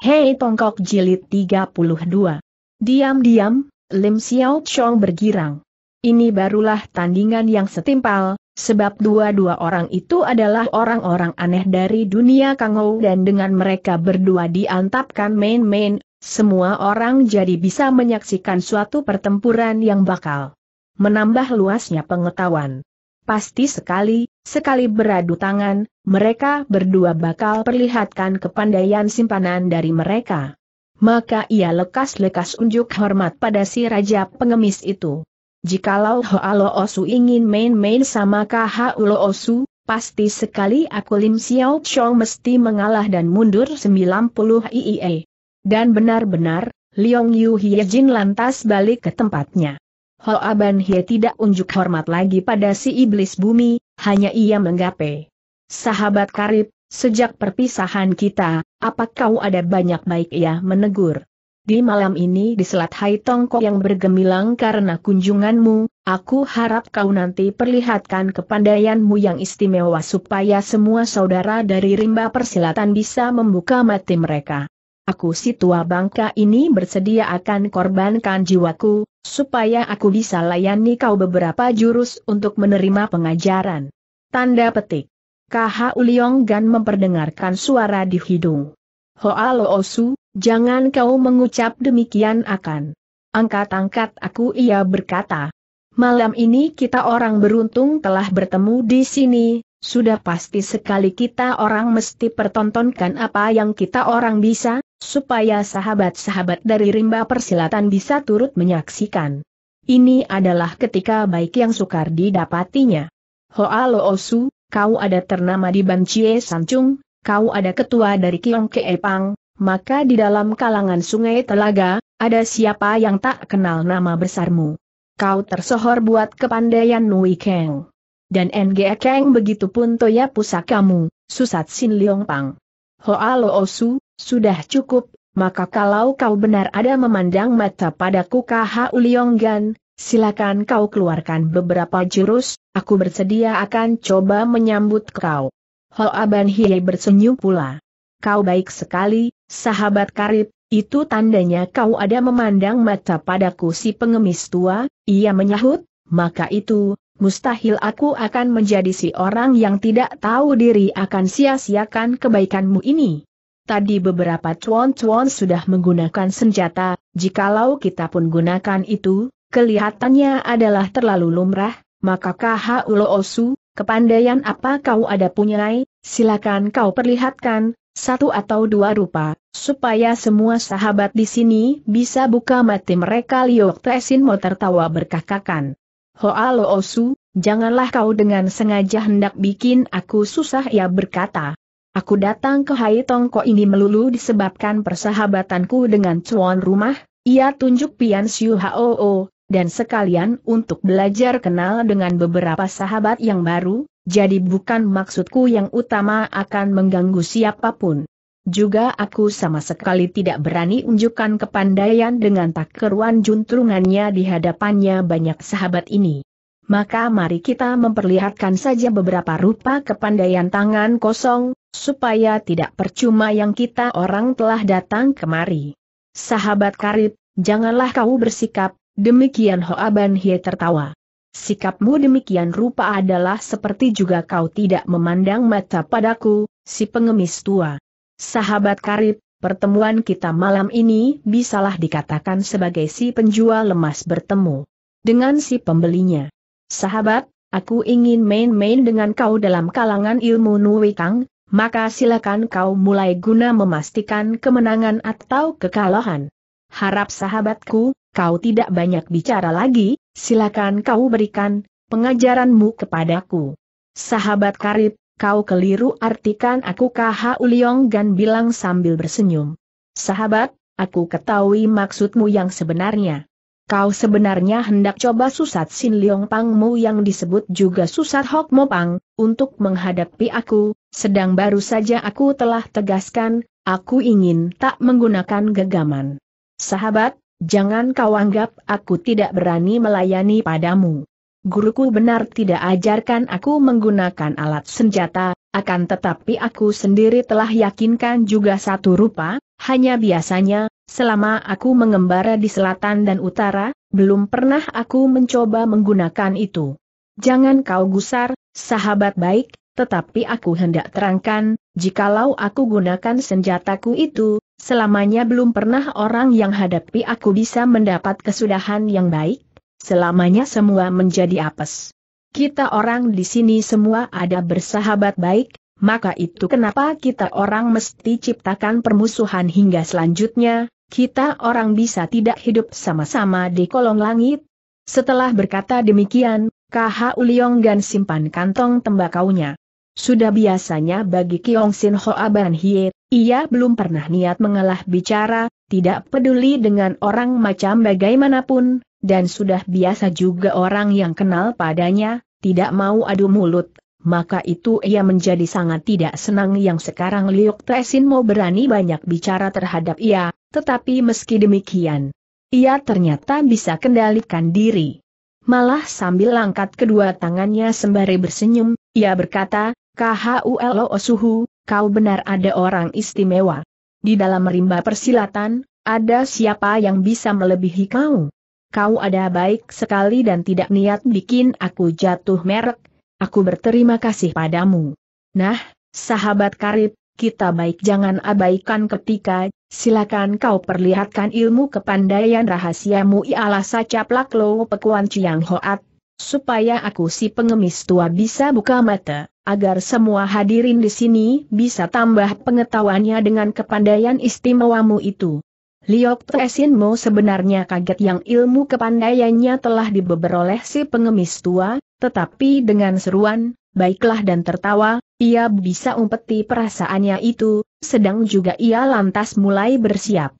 Hei Tongkok Jilid 32. Diam-diam, Lim Xiao Chong bergirang. Ini barulah tandingan yang setimpal, sebab dua-dua orang itu adalah orang-orang aneh dari dunia Kangou dan dengan mereka berdua diantapkan main-main, semua orang jadi bisa menyaksikan suatu pertempuran yang bakal menambah luasnya pengetahuan. Pasti sekali, Sekali beradu tangan, mereka berdua bakal perlihatkan kepandaian simpanan dari mereka. Maka ia lekas-lekas unjuk hormat pada si raja pengemis itu. Jikalau Hoalo Osu ingin main-main sama Kahaulo Osu, pasti sekali aku Lim Xiao Chong mesti mengalah dan mundur 90 IIE. Dan benar-benar, Liong Yu Hye Jin lantas balik ke tempatnya. Hoa Ban Hye tidak unjuk hormat lagi pada si iblis bumi, hanya ia menggape. Sahabat karib, sejak perpisahan kita, apakah kau ada banyak baik ia menegur. Di malam ini di Selat Hai Tongko yang bergemilang karena kunjunganmu, aku harap kau nanti perlihatkan kepandaianmu yang istimewa supaya semua saudara dari rimba persilatan bisa membuka mati mereka. Aku si tua bangka ini bersedia akan korbankan jiwaku, supaya aku bisa layani kau beberapa jurus untuk menerima pengajaran. Tanda petik. KH Uliong Gan memperdengarkan suara di hidung. Hoa osu, jangan kau mengucap demikian akan. Angkat-angkat aku ia berkata. Malam ini kita orang beruntung telah bertemu di sini, sudah pasti sekali kita orang mesti pertontonkan apa yang kita orang bisa, supaya sahabat-sahabat dari rimba persilatan bisa turut menyaksikan. Ini adalah ketika baik yang sukar didapatinya. Hoa Lo Osu, kau ada ternama di Ban Chie Sancung, kau ada ketua dari Kiong pang, maka di dalam kalangan sungai telaga, ada siapa yang tak kenal nama besarmu. Kau tersohor buat kepandaian Nui Kang. Dan NGE Kang begitu pun toya pusakamu, susat Sin Leong Pang. Hoa Lo Osu, sudah cukup, maka kalau kau benar ada memandang mata padaku uliong gan, silakan kau keluarkan beberapa jurus, Aku bersedia akan coba menyambut kau. Hal Ban Hie bersenyum pula. Kau baik sekali, sahabat karib, itu tandanya kau ada memandang mata padaku si pengemis tua, ia menyahut, maka itu, mustahil aku akan menjadi si orang yang tidak tahu diri akan sia-siakan kebaikanmu ini. Tadi beberapa cuan-cuan sudah menggunakan senjata, jikalau kita pun gunakan itu, kelihatannya adalah terlalu lumrah, maka Kahaulo Osu, kepandaian apa kau ada punyai, silakan kau perlihatkan, satu atau dua rupa, supaya semua sahabat di sini bisa buka mati mereka Liok mau tertawa berkakakan. Hoalo Osu, janganlah kau dengan sengaja hendak bikin aku susah ya berkata. Aku datang ke Hai Tongko ini melulu disebabkan persahabatanku dengan cuan rumah, ia tunjuk Pian Siu Hoo, dan sekalian untuk belajar kenal dengan beberapa sahabat yang baru, jadi bukan maksudku yang utama akan mengganggu siapapun. Juga aku sama sekali tidak berani unjukkan kepandaian dengan tak keruan juntrungannya di hadapannya banyak sahabat ini. Maka mari kita memperlihatkan saja beberapa rupa kepandaian tangan kosong, supaya tidak percuma yang kita orang telah datang kemari. Sahabat karib, janganlah kau bersikap Demikian Hoa Ban Hie tertawa. Sikapmu demikian rupa adalah seperti juga kau tidak memandang mata padaku, si pengemis tua. Sahabat karib, pertemuan kita malam ini bisalah dikatakan sebagai si penjual lemas bertemu dengan si pembelinya. Sahabat, aku ingin main-main dengan kau dalam kalangan ilmu Nui Kang, maka silakan kau mulai guna memastikan kemenangan atau kekalahan. Harap sahabatku, kau tidak banyak bicara lagi, silakan kau berikan pengajaranmu kepadaku. Sahabat karib, kau keliru artikan aku KH Uliong Gan bilang sambil bersenyum. Sahabat, aku ketahui maksudmu yang sebenarnya. Kau sebenarnya hendak coba susat Sin Leong Pangmu yang disebut juga susat Hok Mo Pang, untuk menghadapi aku, sedang baru saja aku telah tegaskan, aku ingin tak menggunakan gegaman. Sahabat, Jangan kau anggap aku tidak berani melayani padamu. Guruku benar tidak ajarkan aku menggunakan alat senjata, akan tetapi aku sendiri telah yakinkan juga satu rupa, hanya biasanya, selama aku mengembara di selatan dan utara, belum pernah aku mencoba menggunakan itu. Jangan kau gusar, sahabat baik, tetapi aku hendak terangkan, jikalau aku gunakan senjataku itu, Selamanya belum pernah orang yang hadapi aku bisa mendapat kesudahan yang baik, selamanya semua menjadi apes. Kita orang di sini semua ada bersahabat baik, maka itu kenapa kita orang mesti ciptakan permusuhan hingga selanjutnya, kita orang bisa tidak hidup sama-sama di kolong langit. Setelah berkata demikian, KH Uliong Gan simpan kantong tembakaunya. Sudah biasanya bagi Kiong Sin Hoa Ban Hiet ia belum pernah niat mengalah bicara, tidak peduli dengan orang macam bagaimanapun, dan sudah biasa juga orang yang kenal padanya, tidak mau adu mulut, maka itu ia menjadi sangat tidak senang yang sekarang Liuk Tresin mau berani banyak bicara terhadap ia, tetapi meski demikian, ia ternyata bisa kendalikan diri. Malah sambil angkat kedua tangannya sembari bersenyum, ia berkata, KHULO Suhu, kau benar ada orang istimewa. Di dalam rimba persilatan, ada siapa yang bisa melebihi kau? Kau ada baik sekali dan tidak niat bikin aku jatuh merek, aku berterima kasih padamu. Nah, sahabat karib, kita baik jangan abaikan ketika, silakan kau perlihatkan ilmu kepandaian rahasiamu ialah sacaplak lo pekuan ciang hoat, supaya aku si pengemis tua bisa buka mata agar semua hadirin di sini bisa tambah pengetahuannya dengan kepandaian istimewamu itu. Liok Tresin Mo sebenarnya kaget yang ilmu kepandaiannya telah dibeberoleh si pengemis tua, tetapi dengan seruan, baiklah dan tertawa, ia bisa umpeti perasaannya itu, sedang juga ia lantas mulai bersiap.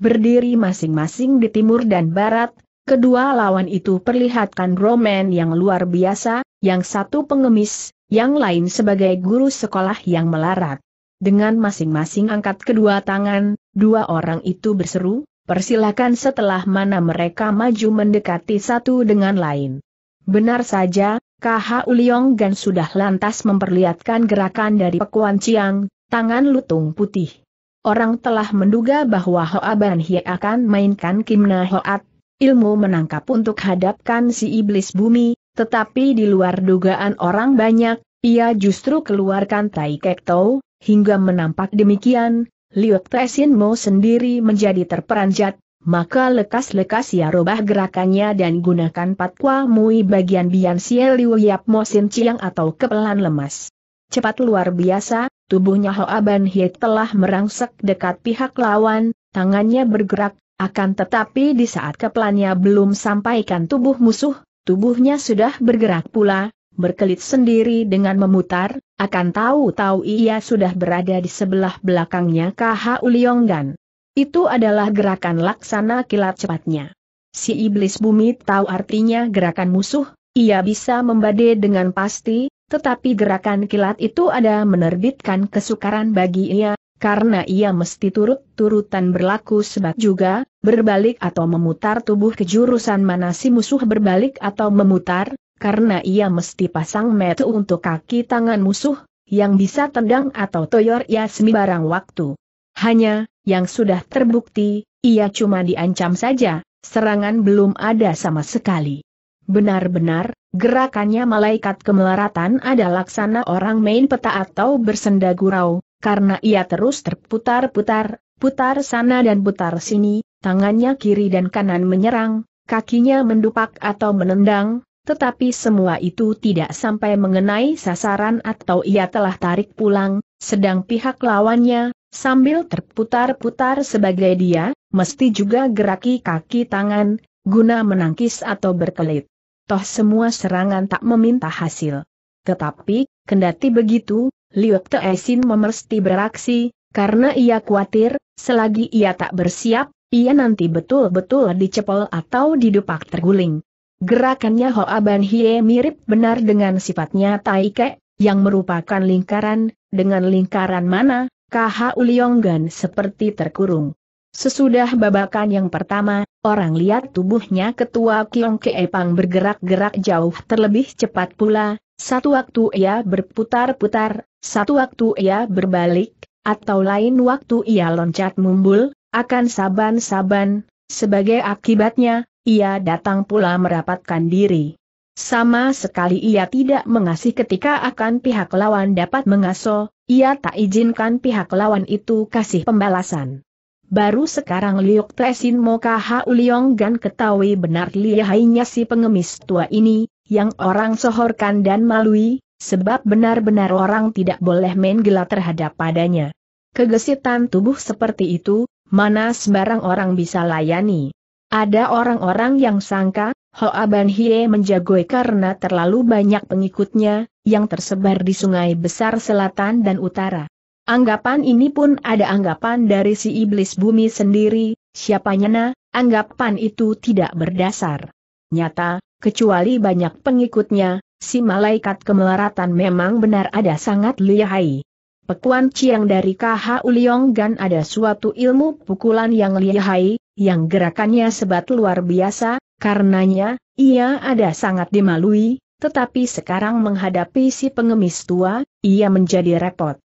Berdiri masing-masing di timur dan barat, kedua lawan itu perlihatkan roman yang luar biasa, yang satu pengemis, yang lain sebagai guru sekolah yang melarat. Dengan masing-masing angkat kedua tangan, dua orang itu berseru, persilakan setelah mana mereka maju mendekati satu dengan lain. Benar saja, KH Uliong Gan sudah lantas memperlihatkan gerakan dari pekuan Ciang, tangan lutung putih. Orang telah menduga bahwa Hoa Ban Hie akan mainkan Kimna Hoat, ilmu menangkap untuk hadapkan si iblis bumi, tetapi di luar dugaan orang banyak, ia justru keluarkan Tai Kek Tau, hingga menampak demikian, Liuk Tesin Mo sendiri menjadi terperanjat, maka lekas-lekas ia rubah gerakannya dan gunakan patwa mui bagian bian sie liu yap Mo Sin ciang atau kepelan lemas. Cepat luar biasa, tubuhnya Hoa Ban Hie telah merangsek dekat pihak lawan, tangannya bergerak, akan tetapi di saat kepelannya belum sampaikan tubuh musuh, Tubuhnya sudah bergerak pula, berkelit sendiri dengan memutar, akan tahu-tahu ia sudah berada di sebelah belakangnya KH Uliongan. Itu adalah gerakan laksana kilat cepatnya. Si iblis bumi tahu artinya gerakan musuh, ia bisa membade dengan pasti, tetapi gerakan kilat itu ada menerbitkan kesukaran bagi ia, karena ia mesti turut-turutan berlaku sebab juga, berbalik atau memutar tubuh ke jurusan mana si musuh berbalik atau memutar, karena ia mesti pasang metu untuk kaki tangan musuh, yang bisa tendang atau toyor ia sembarang waktu. Hanya, yang sudah terbukti, ia cuma diancam saja, serangan belum ada sama sekali. Benar-benar, gerakannya malaikat kemelaratan ada laksana orang main peta atau bersenda gurau, karena ia terus terputar-putar, putar sana dan putar sini, tangannya kiri dan kanan menyerang, kakinya mendupak atau menendang, tetapi semua itu tidak sampai mengenai sasaran atau ia telah tarik pulang, sedang pihak lawannya, sambil terputar-putar sebagai dia, mesti juga geraki kaki tangan, guna menangkis atau berkelit. Toh semua serangan tak meminta hasil. Tetapi, kendati begitu, Liok Teesin memersti beraksi, karena ia khawatir, selagi ia tak bersiap, ia nanti betul-betul dicepol atau didupak terguling. Gerakannya Hoa Ban Hie mirip benar dengan sifatnya Tai Ke, yang merupakan lingkaran, dengan lingkaran mana, KH Uliongan seperti terkurung. Sesudah babakan yang pertama, orang lihat tubuhnya ketua Kiong Keipang bergerak-gerak jauh terlebih cepat pula, satu waktu ia berputar-putar, satu waktu ia berbalik, atau lain waktu ia loncat mumbul, akan saban-saban, sebagai akibatnya, ia datang pula merapatkan diri. Sama sekali ia tidak mengasih ketika akan pihak lawan dapat mengaso, ia tak izinkan pihak lawan itu kasih pembalasan. Baru sekarang Liuk Tresin Moka Hauliong Gan ketahui benar lihainya si pengemis tua ini, yang orang sohorkan dan malui, sebab benar-benar orang tidak boleh main gelar terhadap padanya. Kegesitan tubuh seperti itu, mana sembarang orang bisa layani. Ada orang-orang yang sangka, Hoa Ban Hie menjagoi karena terlalu banyak pengikutnya, yang tersebar di sungai besar selatan dan utara. Anggapan ini pun ada anggapan dari si iblis bumi sendiri, Siapanya nyana, anggapan itu tidak berdasar. Nyata, kecuali banyak pengikutnya, si malaikat kemelaratan memang benar ada sangat lihai. Pekuan Chiang dari KH Uliong Gan ada suatu ilmu pukulan yang lihai, yang gerakannya sebat luar biasa, karenanya, ia ada sangat dimalui, tetapi sekarang menghadapi si pengemis tua, ia menjadi repot.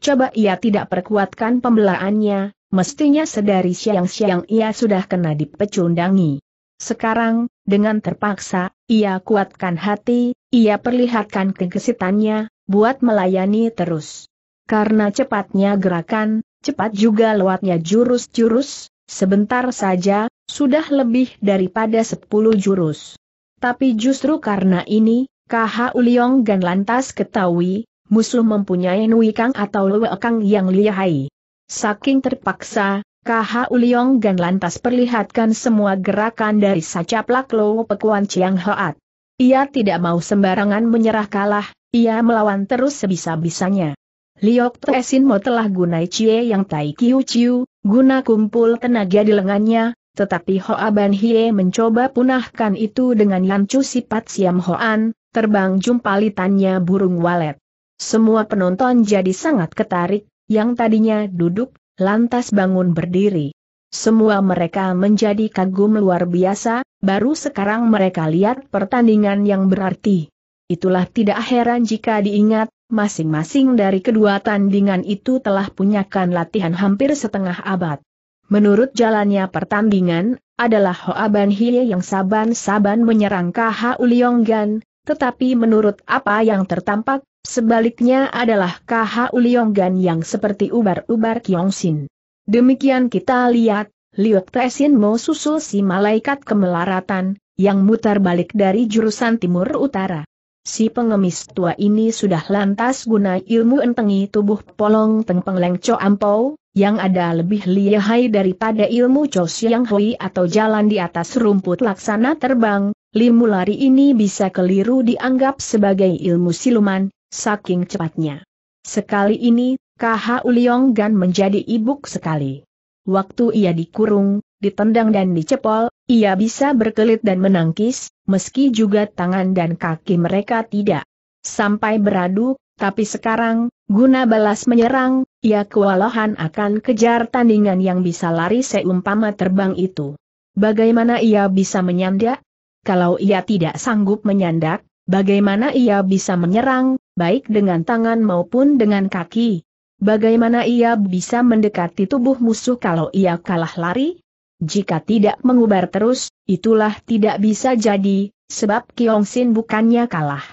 Coba ia tidak perkuatkan pembelaannya, mestinya sedari siang-siang ia sudah kena dipecundangi. Sekarang, dengan terpaksa, ia kuatkan hati, ia perlihatkan kegesitannya, buat melayani terus. Karena cepatnya gerakan, cepat juga lewatnya jurus-jurus, sebentar saja, sudah lebih daripada sepuluh jurus. Tapi justru karena ini, KH Uliong Gan lantas ketahui, musuh mempunyai Nui Kang atau Lue Kang yang lihai. Saking terpaksa, KH Uliong Gan lantas perlihatkan semua gerakan dari Sacaplak Lo Pekuan Chiang Hoat. Ia tidak mau sembarangan menyerah kalah, ia melawan terus sebisa-bisanya. Liok Mo telah gunai Cie yang Tai Kiu Chiu, guna kumpul tenaga di lengannya, tetapi Hoa Ban Hie mencoba punahkan itu dengan lancu sifat Siam Hoan, terbang jumpalitannya burung walet. Semua penonton jadi sangat ketarik, yang tadinya duduk, lantas bangun berdiri. Semua mereka menjadi kagum luar biasa, baru sekarang mereka lihat pertandingan yang berarti. Itulah tidak heran jika diingat, masing-masing dari kedua tandingan itu telah punyakan latihan hampir setengah abad. Menurut jalannya pertandingan, adalah Hoa Ban Hie yang saban-saban menyerang KH Ulionggan, tetapi menurut apa yang tertampak, sebaliknya adalah KH Ulionggan yang seperti ubar-ubar Sin. Demikian kita lihat, Liu Tesin mau susul si malaikat kemelaratan, yang mutar balik dari jurusan timur utara. Si pengemis tua ini sudah lantas guna ilmu entengi tubuh polong tengpeng lengco Ampau, yang ada lebih lihai daripada ilmu Cho Siang Hui atau jalan di atas rumput laksana terbang, limu lari ini bisa keliru dianggap sebagai ilmu siluman, saking cepatnya. Sekali ini, KH Uliong Gan menjadi ibuk sekali. Waktu ia dikurung, ditendang dan dicepol, ia bisa berkelit dan menangkis, meski juga tangan dan kaki mereka tidak sampai beradu, tapi sekarang, guna balas menyerang, ia kewalahan akan kejar tandingan yang bisa lari seumpama terbang itu. Bagaimana ia bisa menyandak? Kalau ia tidak sanggup menyandak, bagaimana ia bisa menyerang, baik dengan tangan maupun dengan kaki? Bagaimana ia bisa mendekati tubuh musuh kalau ia kalah lari? Jika tidak mengubar terus, itulah tidak bisa jadi, sebab Kiong Sin bukannya kalah.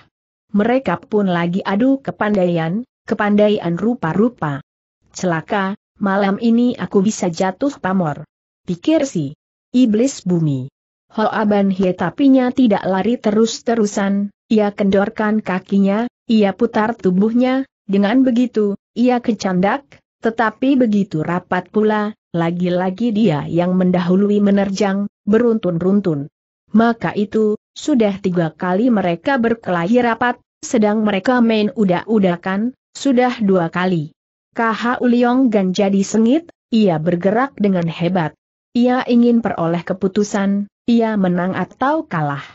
Mereka pun lagi adu kepandaian, kepandaian rupa-rupa. Celaka, malam ini aku bisa jatuh pamor. Pikir si iblis bumi. Hoaban Hie tapinya tidak lari terus-terusan, ia kendorkan kakinya, ia putar tubuhnya, dengan begitu, ia kecandak, tetapi begitu rapat pula, lagi-lagi dia yang mendahului menerjang, beruntun-runtun. Maka itu, sudah tiga kali mereka berkelahi rapat, sedang mereka main udah udakan sudah dua kali. KH Uliong Gan jadi sengit, ia bergerak dengan hebat. Ia ingin peroleh keputusan, ia menang atau kalah.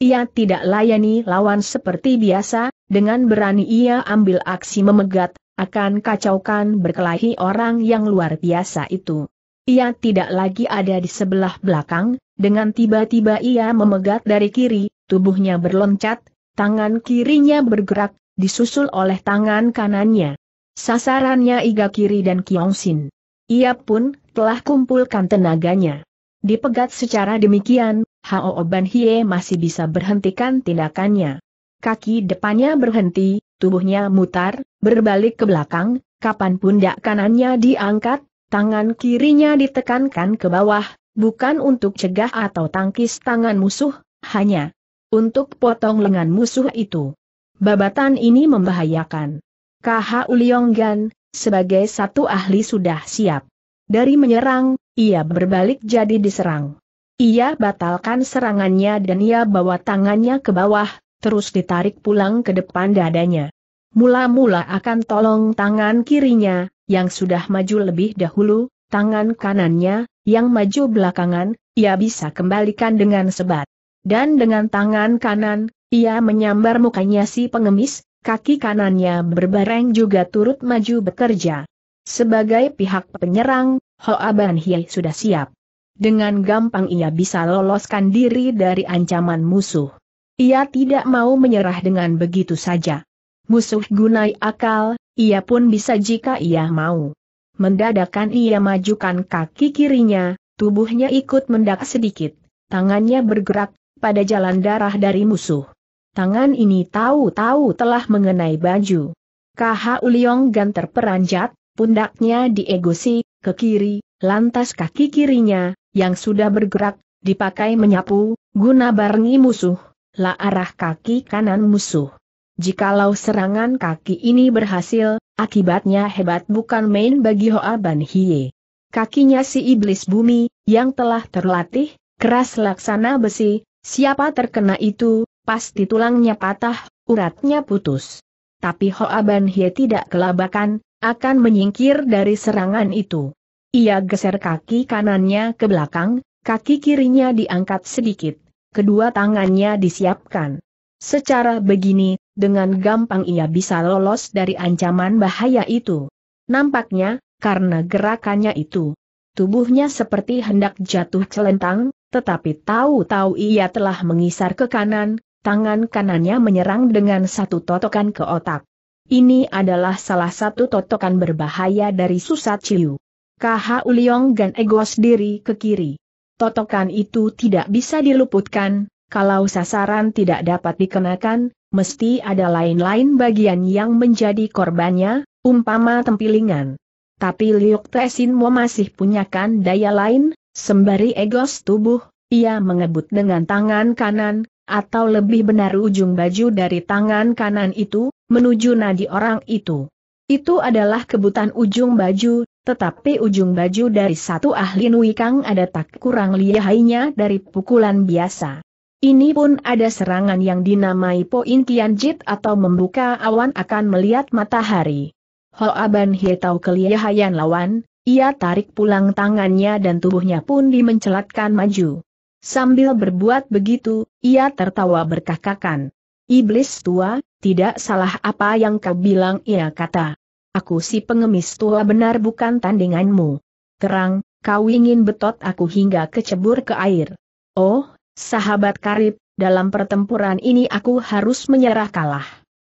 Ia tidak layani lawan seperti biasa, dengan berani ia ambil aksi memegat, akan kacaukan berkelahi orang yang luar biasa itu. Ia tidak lagi ada di sebelah belakang, dengan tiba-tiba ia memegat dari kiri, tubuhnya berloncat, tangan kirinya bergerak, disusul oleh tangan kanannya. Sasarannya Iga Kiri dan Kiongsin. Ia pun telah kumpulkan tenaganya. Dipegat secara demikian, Hao Ban Hie masih bisa berhentikan tindakannya. Kaki depannya berhenti, tubuhnya mutar, berbalik ke belakang, kapan pundak kanannya diangkat, tangan kirinya ditekankan ke bawah, bukan untuk cegah atau tangkis tangan musuh, hanya untuk potong lengan musuh itu. Babatan ini membahayakan. KH Ulionggan, sebagai satu ahli sudah siap. Dari menyerang, ia berbalik jadi diserang. Ia batalkan serangannya dan ia bawa tangannya ke bawah, terus ditarik pulang ke depan dadanya. Mula-mula akan tolong tangan kirinya, yang sudah maju lebih dahulu, tangan kanannya, yang maju belakangan, ia bisa kembalikan dengan sebat. Dan dengan tangan kanan, ia menyambar mukanya si pengemis, kaki kanannya berbareng juga turut maju bekerja. Sebagai pihak penyerang, Hoa Ban Hiei sudah siap. Dengan gampang ia bisa loloskan diri dari ancaman musuh. Ia tidak mau menyerah dengan begitu saja. Musuh gunai akal, ia pun bisa jika ia mau. Mendadakan ia majukan kaki kirinya, tubuhnya ikut mendak sedikit, tangannya bergerak, pada jalan darah dari musuh. Tangan ini tahu-tahu telah mengenai baju. KH Uliong Gan terperanjat, pundaknya diegosi, ke kiri, lantas kaki kirinya, yang sudah bergerak, dipakai menyapu, guna barengi musuh lah arah kaki kanan musuh. Jikalau serangan kaki ini berhasil, akibatnya hebat bukan main bagi Hoa Ban Hie. Kakinya si iblis bumi, yang telah terlatih, keras laksana besi, siapa terkena itu, pasti tulangnya patah, uratnya putus. Tapi Hoa Ban Hie tidak kelabakan, akan menyingkir dari serangan itu. Ia geser kaki kanannya ke belakang, kaki kirinya diangkat sedikit kedua tangannya disiapkan. Secara begini, dengan gampang ia bisa lolos dari ancaman bahaya itu. Nampaknya, karena gerakannya itu, tubuhnya seperti hendak jatuh celentang, tetapi tahu-tahu ia telah mengisar ke kanan, tangan kanannya menyerang dengan satu totokan ke otak. Ini adalah salah satu totokan berbahaya dari Susat Ciu. KH Uliong Gan Egos diri ke kiri totokan itu tidak bisa diluputkan, kalau sasaran tidak dapat dikenakan, mesti ada lain-lain bagian yang menjadi korbannya, umpama tempilingan. Tapi Liuk Tesinmo masih punyakan daya lain, sembari egos tubuh, ia mengebut dengan tangan kanan, atau lebih benar ujung baju dari tangan kanan itu, menuju nadi orang itu. Itu adalah kebutan ujung baju, tetapi ujung baju dari satu ahli Nui Kang ada tak kurang lihainya dari pukulan biasa. Ini pun ada serangan yang dinamai Poin jit atau membuka awan akan melihat matahari. Hoaban Hie tahu kelihayan lawan, ia tarik pulang tangannya dan tubuhnya pun dimencelatkan maju. Sambil berbuat begitu, ia tertawa berkakakan. Iblis tua, tidak salah apa yang kau bilang ia kata aku si pengemis tua benar bukan tandinganmu. Terang, kau ingin betot aku hingga kecebur ke air. Oh, sahabat karib, dalam pertempuran ini aku harus menyerah kalah.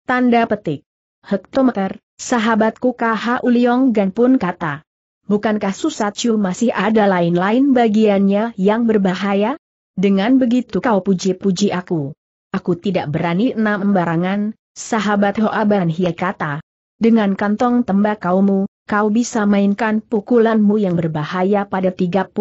Tanda petik. Hektometer, sahabatku KH Uliong Gan pun kata. Bukankah Susatyu masih ada lain-lain bagiannya yang berbahaya? Dengan begitu kau puji-puji aku. Aku tidak berani enam embarangan, sahabat Hoaban Hie kata. Dengan kantong tembakaumu, kau bisa mainkan pukulanmu yang berbahaya pada 36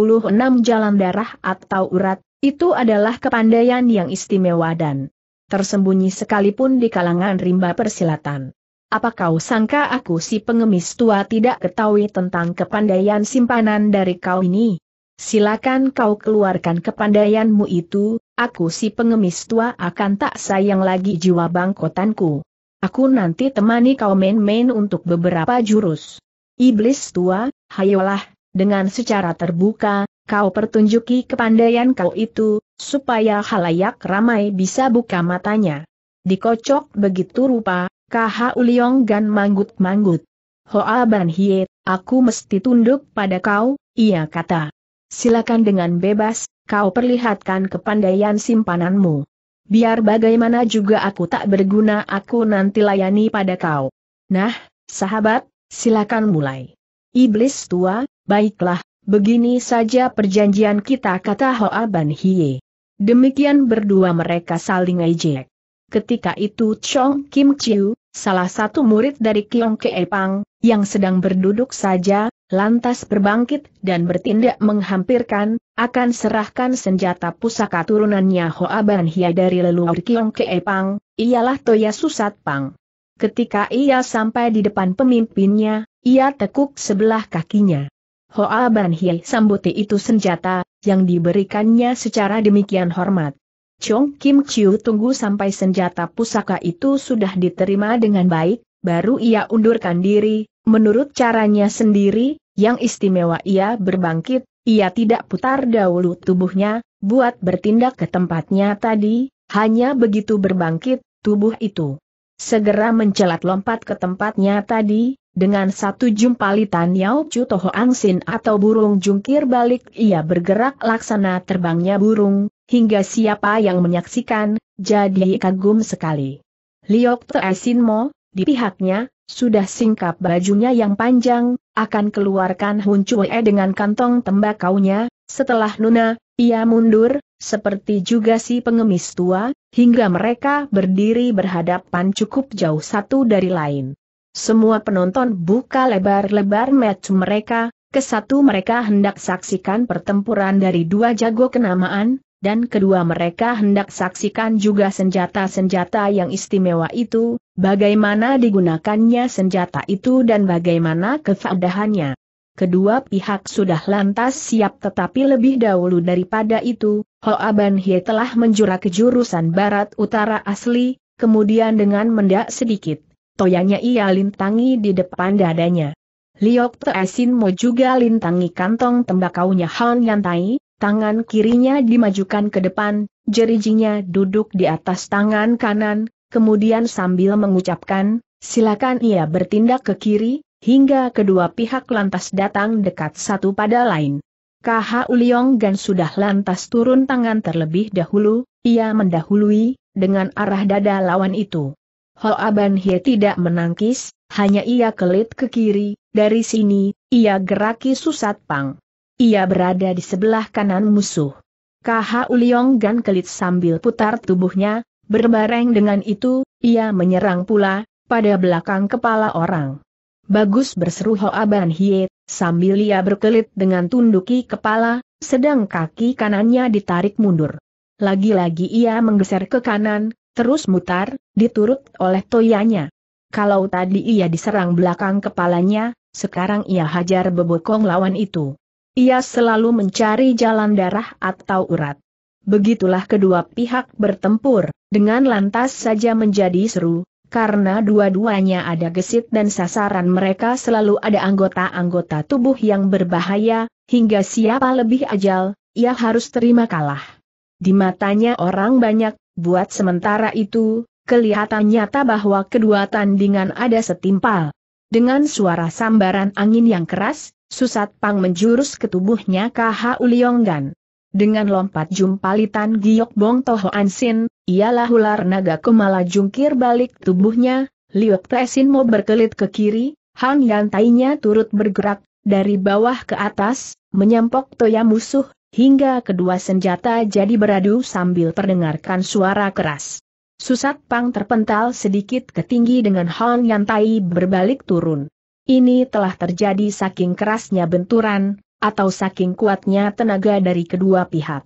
jalan darah atau urat, itu adalah kepandaian yang istimewa dan tersembunyi sekalipun di kalangan rimba persilatan. Apa kau sangka aku si pengemis tua tidak ketahui tentang kepandaian simpanan dari kau ini? Silakan kau keluarkan kepandaianmu itu, aku si pengemis tua akan tak sayang lagi jiwa bangkotanku. Aku nanti temani kau main-main untuk beberapa jurus. Iblis tua, hayolah, dengan secara terbuka, kau pertunjuki kepandaian kau itu, supaya halayak ramai bisa buka matanya. Dikocok begitu rupa, kaha Uliong Gan manggut-manggut. Hoa Ban Hie, aku mesti tunduk pada kau, ia kata. Silakan dengan bebas, kau perlihatkan kepandaian simpananmu. Biar bagaimana juga aku tak berguna aku nanti layani pada kau. Nah, sahabat, silakan mulai. Iblis tua, baiklah, begini saja perjanjian kita kata Hoa Ban Hie. Demikian berdua mereka saling ejek. Ketika itu Chong Kim Chiu, salah satu murid dari Kiong pang yang sedang berduduk saja, lantas berbangkit dan bertindak menghampirkan, akan serahkan senjata pusaka turunannya Hoa Ban Hia dari leluhur Kiong Pang, ialah Toya Susat Pang. Ketika ia sampai di depan pemimpinnya, ia tekuk sebelah kakinya. Hoa Ban Hia sambuti itu senjata, yang diberikannya secara demikian hormat. Chong Kim Chiu tunggu sampai senjata pusaka itu sudah diterima dengan baik, baru ia undurkan diri, Menurut caranya sendiri, yang istimewa ia berbangkit, ia tidak putar dahulu tubuhnya, buat bertindak ke tempatnya tadi, hanya begitu berbangkit, tubuh itu segera mencelat lompat ke tempatnya tadi, dengan satu jumpalitan Yau Chu Toho Angsin atau burung jungkir balik ia bergerak laksana terbangnya burung, hingga siapa yang menyaksikan, jadi kagum sekali. Liok Te mo? Di pihaknya, sudah singkap bajunya yang panjang, akan keluarkan Hun Chue dengan kantong tembakaunya, setelah Nuna, ia mundur, seperti juga si pengemis tua, hingga mereka berdiri berhadapan cukup jauh satu dari lain. Semua penonton buka lebar-lebar match mereka, kesatu mereka hendak saksikan pertempuran dari dua jago kenamaan, dan kedua mereka hendak saksikan juga senjata-senjata yang istimewa itu, bagaimana digunakannya senjata itu dan bagaimana kefadahannya. Kedua pihak sudah lantas siap tetapi lebih dahulu daripada itu, Hoa Ban Hye telah menjura ke jurusan barat utara asli, kemudian dengan mendak sedikit, toyanya ia lintangi di depan dadanya. Liok terasin Mo juga lintangi kantong tembakaunya Han Yantai, tangan kirinya dimajukan ke depan, jerijinya duduk di atas tangan kanan, kemudian sambil mengucapkan, silakan ia bertindak ke kiri, hingga kedua pihak lantas datang dekat satu pada lain. KH Uliong Gan sudah lantas turun tangan terlebih dahulu, ia mendahului, dengan arah dada lawan itu. Ho Aban Hie tidak menangkis, hanya ia kelit ke kiri, dari sini, ia geraki susat pang. Ia berada di sebelah kanan musuh. KH Uliong Gan kelit sambil putar tubuhnya, berbareng dengan itu, ia menyerang pula, pada belakang kepala orang. Bagus berseru Hoa Ban Hie, sambil ia berkelit dengan tunduki kepala, sedang kaki kanannya ditarik mundur. Lagi-lagi ia menggeser ke kanan, terus mutar, diturut oleh toyanya. Kalau tadi ia diserang belakang kepalanya, sekarang ia hajar bebokong lawan itu. Ia selalu mencari jalan darah atau urat. Begitulah kedua pihak bertempur, dengan lantas saja menjadi seru, karena dua-duanya ada gesit dan sasaran mereka selalu ada anggota-anggota tubuh yang berbahaya, hingga siapa lebih ajal, ia harus terima kalah. Di matanya orang banyak, buat sementara itu, kelihatan nyata bahwa kedua tandingan ada setimpal. Dengan suara sambaran angin yang keras, Susat Pang menjurus ke tubuhnya KH Uliongan. Dengan lompat jumpalitan giok bong toho ansin, ialah ular naga kemala jungkir balik tubuhnya, liuk tesin mau berkelit ke kiri, hang gantainya turut bergerak, dari bawah ke atas, menyampok toya musuh, hingga kedua senjata jadi beradu sambil terdengarkan suara keras. Susat Pang terpental sedikit ketinggi tinggi dengan yang Yantai berbalik turun. Ini telah terjadi saking kerasnya benturan, atau saking kuatnya tenaga dari kedua pihak.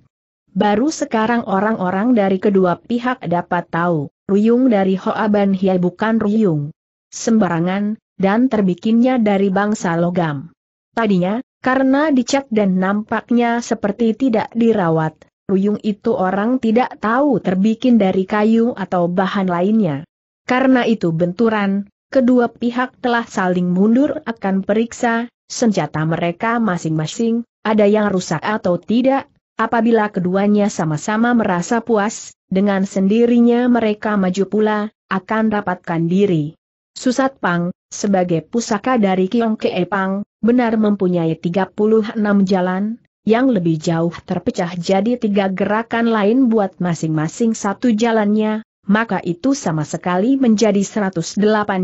Baru sekarang orang-orang dari kedua pihak dapat tahu, Ruyung dari Hoaban Hiai bukan Ruyung. Sembarangan, dan terbikinnya dari bangsa logam. Tadinya, karena dicat dan nampaknya seperti tidak dirawat, Ruyung itu orang tidak tahu terbikin dari kayu atau bahan lainnya. Karena itu benturan, kedua pihak telah saling mundur akan periksa, senjata mereka masing-masing, ada yang rusak atau tidak, apabila keduanya sama-sama merasa puas, dengan sendirinya mereka maju pula, akan rapatkan diri. Susat Pang, sebagai pusaka dari Kiong Kee Pang, benar mempunyai 36 jalan, yang lebih jauh terpecah jadi tiga gerakan lain buat masing-masing satu jalannya, maka itu sama sekali menjadi 108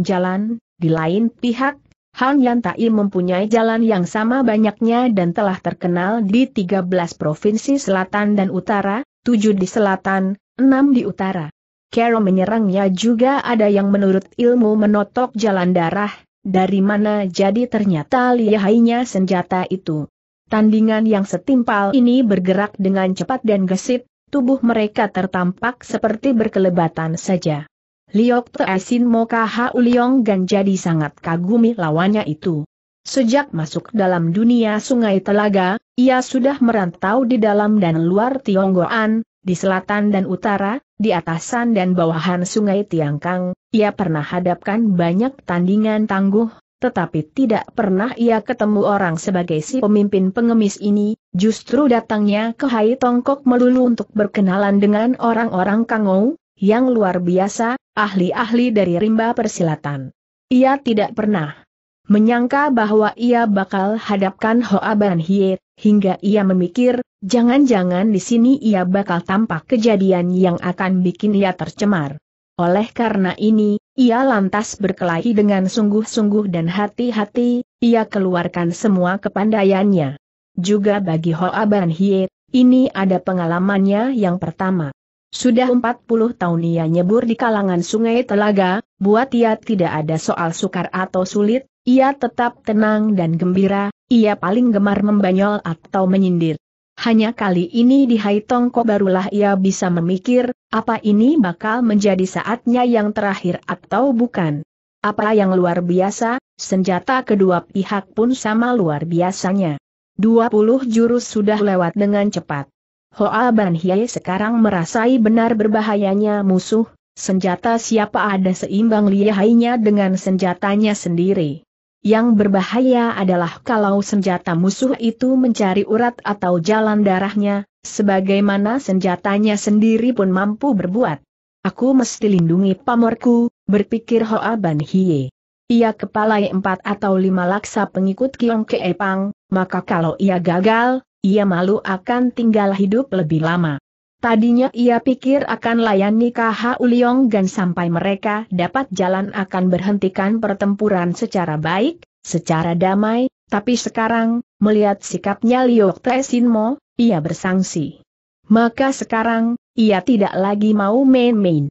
jalan, di lain pihak, Han Yan Tai mempunyai jalan yang sama banyaknya dan telah terkenal di 13 provinsi selatan dan utara, 7 di selatan, 6 di utara. Carol menyerangnya juga ada yang menurut ilmu menotok jalan darah, dari mana jadi ternyata lihainya senjata itu. Tandingan yang setimpal ini bergerak dengan cepat dan gesit, tubuh mereka tertampak seperti berkelebatan saja. Liok Teasin Moka Hau Liong Gan jadi sangat kagumi lawannya itu. Sejak masuk dalam dunia sungai telaga, ia sudah merantau di dalam dan luar Tionggoan, di selatan dan utara, di atasan dan bawahan sungai Tiangkang, ia pernah hadapkan banyak tandingan tangguh, tetapi tidak pernah ia ketemu orang sebagai si pemimpin pengemis ini, justru datangnya ke Hai Tongkok melulu untuk berkenalan dengan orang-orang Kangou, yang luar biasa, ahli-ahli dari rimba persilatan. Ia tidak pernah menyangka bahwa ia bakal hadapkan Hoa Ban Hie, hingga ia memikir, jangan-jangan di sini ia bakal tampak kejadian yang akan bikin ia tercemar. Oleh karena ini, ia lantas berkelahi dengan sungguh-sungguh dan hati-hati, ia keluarkan semua kepandaiannya. Juga bagi Hoa Ban Hie, ini ada pengalamannya yang pertama. Sudah 40 tahun ia nyebur di kalangan sungai telaga, buat ia tidak ada soal sukar atau sulit, ia tetap tenang dan gembira, ia paling gemar membanyol atau menyindir. Hanya kali ini di Hai Tongko barulah ia bisa memikir, apa ini bakal menjadi saatnya yang terakhir atau bukan. Apa yang luar biasa, senjata kedua pihak pun sama luar biasanya. 20 jurus sudah lewat dengan cepat. Hoa Ban Hye sekarang merasai benar berbahayanya musuh, senjata siapa ada seimbang lihainya dengan senjatanya sendiri. Yang berbahaya adalah kalau senjata musuh itu mencari urat atau jalan darahnya, sebagaimana senjatanya sendiri pun mampu berbuat. Aku mesti lindungi pamorku, berpikir Hoa Ban Hie. Ia kepalai empat atau lima laksa pengikut Kiong Keepang, maka kalau ia gagal, ia malu akan tinggal hidup lebih lama. Tadinya ia pikir akan layani KH Uliong dan sampai mereka dapat jalan akan berhentikan pertempuran secara baik, secara damai, tapi sekarang, melihat sikapnya Liok Tesinmo, ia bersangsi. Maka sekarang, ia tidak lagi mau main-main.